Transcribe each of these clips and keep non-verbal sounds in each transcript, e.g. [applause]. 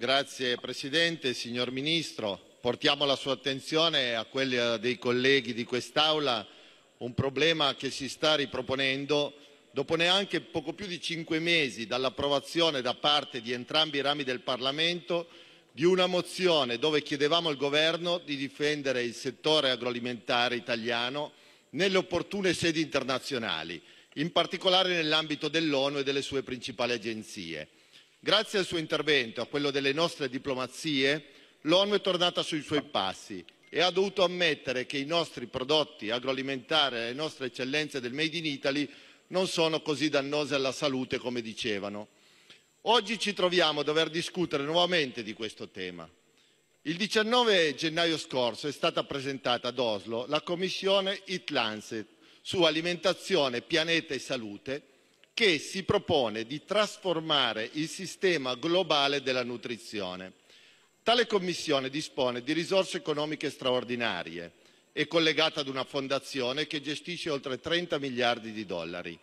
Grazie Presidente, signor Ministro. Portiamo alla sua attenzione e a quella eh, dei colleghi di quest'Aula un problema che si sta riproponendo dopo neanche poco più di cinque mesi dall'approvazione da parte di entrambi i rami del Parlamento di una mozione dove chiedevamo al Governo di difendere il settore agroalimentare italiano nelle opportune sedi internazionali, in particolare nell'ambito dell'ONU e delle sue principali agenzie. Grazie al suo intervento, a quello delle nostre diplomazie, l'ONU è tornata sui suoi passi e ha dovuto ammettere che i nostri prodotti agroalimentari e le nostre eccellenze del Made in Italy non sono così dannose alla salute come dicevano. Oggi ci troviamo a dover discutere nuovamente di questo tema. Il 19 gennaio scorso è stata presentata ad Oslo la commissione It Lancet su alimentazione, pianeta e salute che si propone di trasformare il sistema globale della nutrizione. Tale commissione dispone di risorse economiche straordinarie, è collegata ad una fondazione che gestisce oltre 30 miliardi di dollari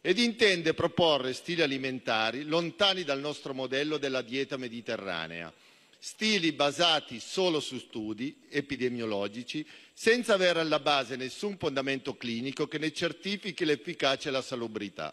ed intende proporre stili alimentari lontani dal nostro modello della dieta mediterranea, stili basati solo su studi epidemiologici, senza avere alla base nessun fondamento clinico che ne certifichi l'efficacia e la salubrità.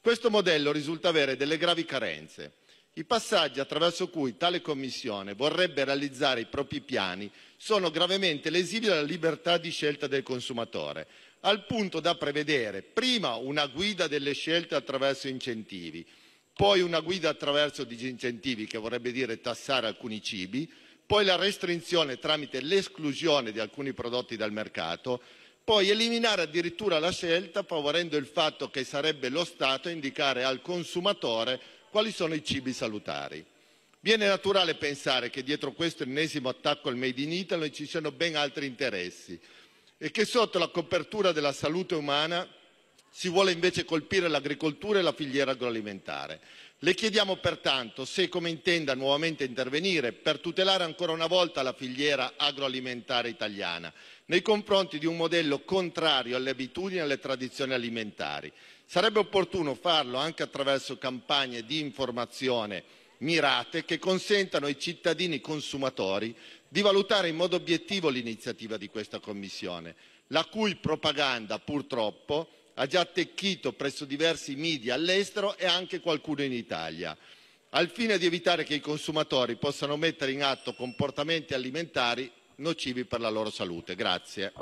Questo modello risulta avere delle gravi carenze. I passaggi attraverso cui tale Commissione vorrebbe realizzare i propri piani sono gravemente lesivi alla libertà di scelta del consumatore, al punto da prevedere prima una guida delle scelte attraverso incentivi, poi una guida attraverso disincentivi, che vorrebbe dire tassare alcuni cibi, poi la restrizione tramite l'esclusione di alcuni prodotti dal mercato poi eliminare addirittura la scelta favorendo il fatto che sarebbe lo Stato a indicare al consumatore quali sono i cibi salutari. Viene naturale pensare che dietro questo ennesimo attacco al Made in Italy ci siano ben altri interessi e che sotto la copertura della salute umana si vuole invece colpire l'agricoltura e la filiera agroalimentare le chiediamo pertanto se come intenda nuovamente intervenire per tutelare ancora una volta la filiera agroalimentare italiana nei confronti di un modello contrario alle abitudini e alle tradizioni alimentari. Sarebbe opportuno farlo anche attraverso campagne di informazione mirate che consentano ai cittadini consumatori di valutare in modo obiettivo l'iniziativa di questa Commissione, la cui propaganda purtroppo ha già attecchito presso diversi media all'estero e anche qualcuno in Italia, al fine di evitare che i consumatori possano mettere in atto comportamenti alimentari nocivi per la loro salute. Grazie.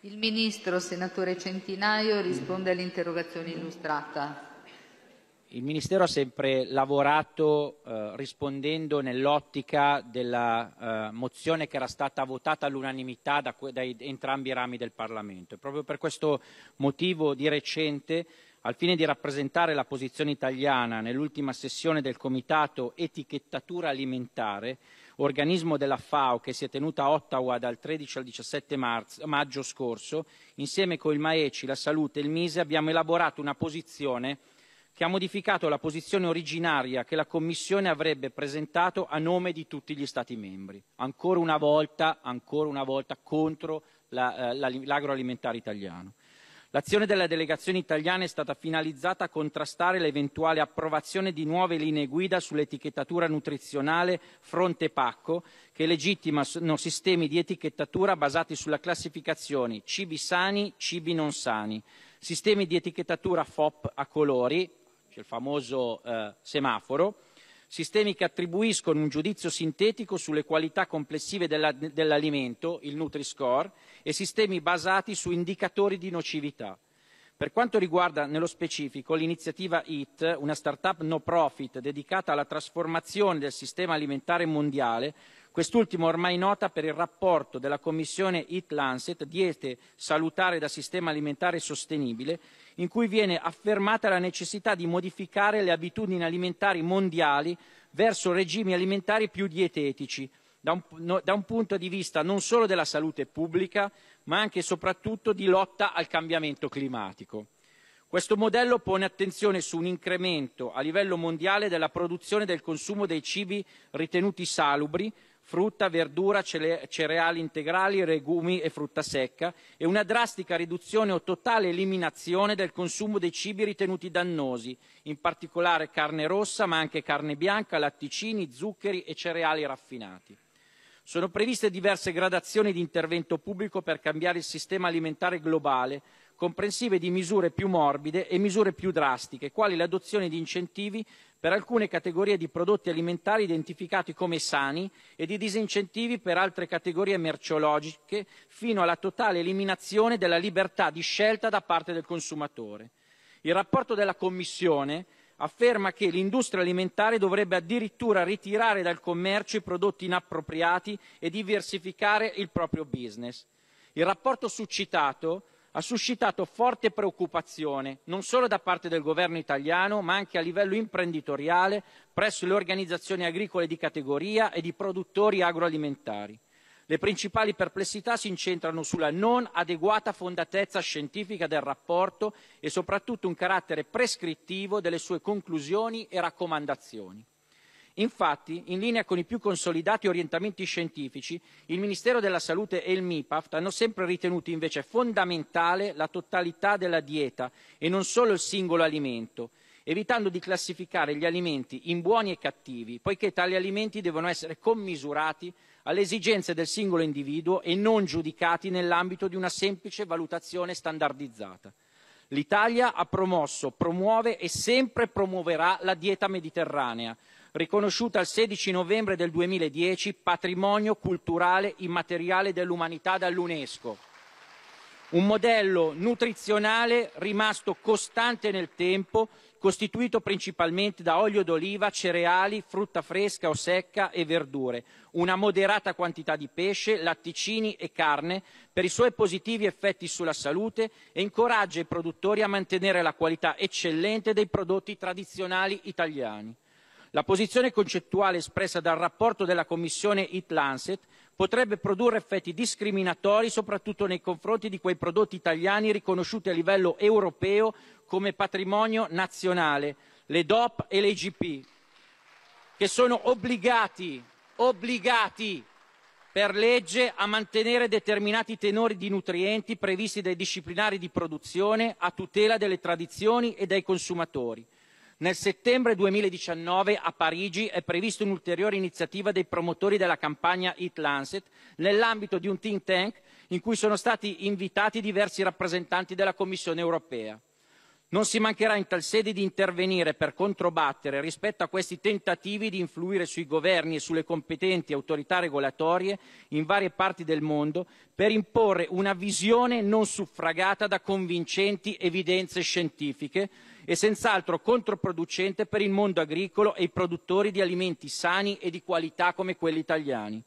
Il ministro, senatore Centinaio, risponde all'interrogazione illustrata. Il Ministero ha sempre lavorato eh, rispondendo nell'ottica della eh, mozione che era stata votata all'unanimità da, da, entrambi i rami del Parlamento. E proprio per questo motivo di recente, al fine di rappresentare la posizione italiana nell'ultima sessione del Comitato Etichettatura Alimentare, organismo della FAO che si è tenuta a Ottawa dal 13 al 17 marzo, maggio scorso, insieme con il Maeci, la Salute e il Mise abbiamo elaborato una posizione che ha modificato la posizione originaria che la Commissione avrebbe presentato a nome di tutti gli Stati membri, ancora una volta, ancora una volta contro eh, l'agroalimentare la, la, italiano. L'azione della delegazione italiana è stata finalizzata a contrastare l'eventuale approvazione di nuove linee guida sull'etichettatura nutrizionale fronte pacco che legittimano sistemi di etichettatura basati sulla classificazione cibi sani, cibi non sani, sistemi di etichettatura FOP a colori c'è il famoso eh, semaforo, sistemi che attribuiscono un giudizio sintetico sulle qualità complessive della, dell'alimento, il Nutri-Score, e sistemi basati su indicatori di nocività. Per quanto riguarda nello specifico l'iniziativa IT, una start-up no profit dedicata alla trasformazione del sistema alimentare mondiale, quest'ultima ormai nota per il rapporto della commissione Eat-Lancet Diete salutare da sistema alimentare sostenibile, in cui viene affermata la necessità di modificare le abitudini alimentari mondiali verso regimi alimentari più dietetici, da un, no, da un punto di vista non solo della salute pubblica, ma anche e soprattutto di lotta al cambiamento climatico. Questo modello pone attenzione su un incremento a livello mondiale della produzione e del consumo dei cibi ritenuti salubri, frutta, verdura, cereali integrali, legumi e frutta secca e una drastica riduzione o totale eliminazione del consumo dei cibi ritenuti dannosi, in particolare carne rossa, ma anche carne bianca, latticini, zuccheri e cereali raffinati. Sono previste diverse gradazioni di intervento pubblico per cambiare il sistema alimentare globale, comprensive di misure più morbide e misure più drastiche, quali l'adozione di incentivi per alcune categorie di prodotti alimentari identificati come sani e di disincentivi per altre categorie merceologiche, fino alla totale eliminazione della libertà di scelta da parte del consumatore. Il rapporto della Commissione afferma che l'industria alimentare dovrebbe addirittura ritirare dal commercio i prodotti inappropriati e diversificare il proprio business. Il rapporto succitato ha suscitato forte preoccupazione non solo da parte del governo italiano, ma anche a livello imprenditoriale presso le organizzazioni agricole di categoria e di produttori agroalimentari. Le principali perplessità si incentrano sulla non adeguata fondatezza scientifica del rapporto e soprattutto un carattere prescrittivo delle sue conclusioni e raccomandazioni. Infatti, in linea con i più consolidati orientamenti scientifici, il Ministero della Salute e il MIPAAF hanno sempre ritenuto invece fondamentale la totalità della dieta e non solo il singolo alimento, evitando di classificare gli alimenti in buoni e cattivi, poiché tali alimenti devono essere commisurati alle esigenze del singolo individuo e non giudicati nell'ambito di una semplice valutazione standardizzata. L'Italia ha promosso, promuove e sempre promuoverà la dieta mediterranea, riconosciuta il 16 novembre del 2010 patrimonio culturale immateriale dell'umanità dall'UNESCO. Un modello nutrizionale rimasto costante nel tempo, costituito principalmente da olio d'oliva, cereali, frutta fresca o secca e verdure, una moderata quantità di pesce, latticini e carne per i suoi positivi effetti sulla salute e incoraggia i produttori a mantenere la qualità eccellente dei prodotti tradizionali italiani. La posizione concettuale espressa dal rapporto della Commissione It-Lancet potrebbe produrre effetti discriminatori soprattutto nei confronti di quei prodotti italiani riconosciuti a livello europeo come patrimonio nazionale, le DOP e le IGP, che sono obbligati, obbligati per legge a mantenere determinati tenori di nutrienti previsti dai disciplinari di produzione a tutela delle tradizioni e dei consumatori. Nel settembre 2019 a Parigi è prevista un'ulteriore iniziativa dei promotori della campagna It Lancet nell'ambito di un think tank in cui sono stati invitati diversi rappresentanti della Commissione europea. Non si mancherà in tal sede di intervenire per controbattere rispetto a questi tentativi di influire sui governi e sulle competenti autorità regolatorie in varie parti del mondo per imporre una visione non suffragata da convincenti evidenze scientifiche e senz'altro controproducente per il mondo agricolo e i produttori di alimenti sani e di qualità come quelli italiani.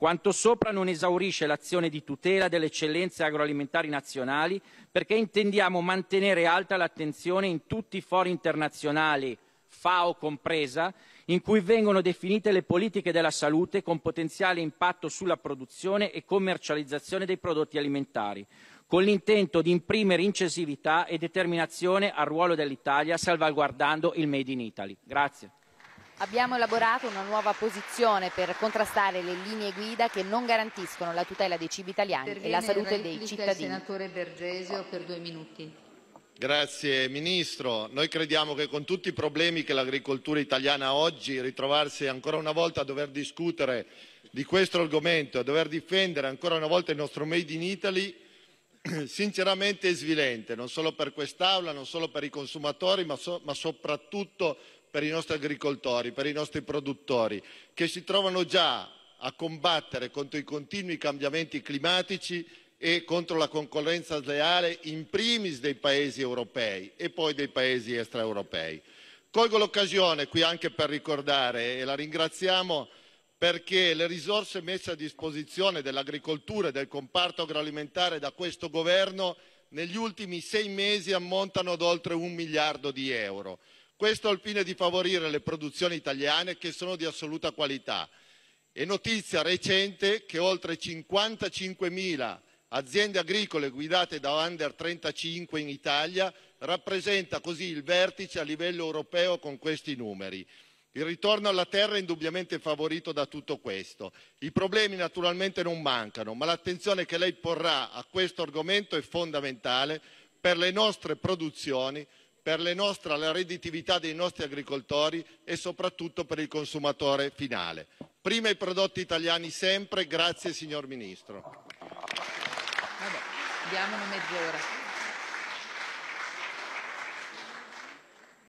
Quanto sopra non esaurisce l'azione di tutela delle eccellenze agroalimentari nazionali, perché intendiamo mantenere alta l'attenzione in tutti i fori internazionali, FAO compresa, in cui vengono definite le politiche della salute con potenziale impatto sulla produzione e commercializzazione dei prodotti alimentari, con l'intento di imprimere incisività e determinazione al ruolo dell'Italia salvaguardando il Made in Italy. Grazie abbiamo elaborato una nuova posizione per contrastare le linee guida che non garantiscono la tutela dei cibi italiani Interviene e la salute dei cittadini. Grazie Ministro, noi crediamo che con tutti i problemi che l'agricoltura italiana ha oggi, ritrovarsi ancora una volta a dover discutere di questo argomento, a dover difendere ancora una volta il nostro Made in Italy [clears throat] sinceramente svilente, non solo per quest'Aula, non solo per i consumatori, ma, so ma soprattutto per i nostri agricoltori, per i nostri produttori, che si trovano già a combattere contro i continui cambiamenti climatici e contro la concorrenza sleale in primis dei paesi europei e poi dei paesi extraeuropei. Colgo l'occasione qui anche per ricordare, e la ringraziamo, perché le risorse messe a disposizione dell'agricoltura e del comparto agroalimentare da questo Governo negli ultimi sei mesi ammontano ad oltre un miliardo di euro. Questo al fine di favorire le produzioni italiane che sono di assoluta qualità. È notizia recente che oltre 55.000 aziende agricole guidate da under 35 in Italia rappresenta così il vertice a livello europeo con questi numeri. Il ritorno alla terra è indubbiamente favorito da tutto questo. I problemi naturalmente non mancano, ma l'attenzione che lei porrà a questo argomento è fondamentale per le nostre produzioni, per la redditività dei nostri agricoltori e soprattutto per il consumatore finale. Prima i prodotti italiani sempre. Grazie, signor Ministro.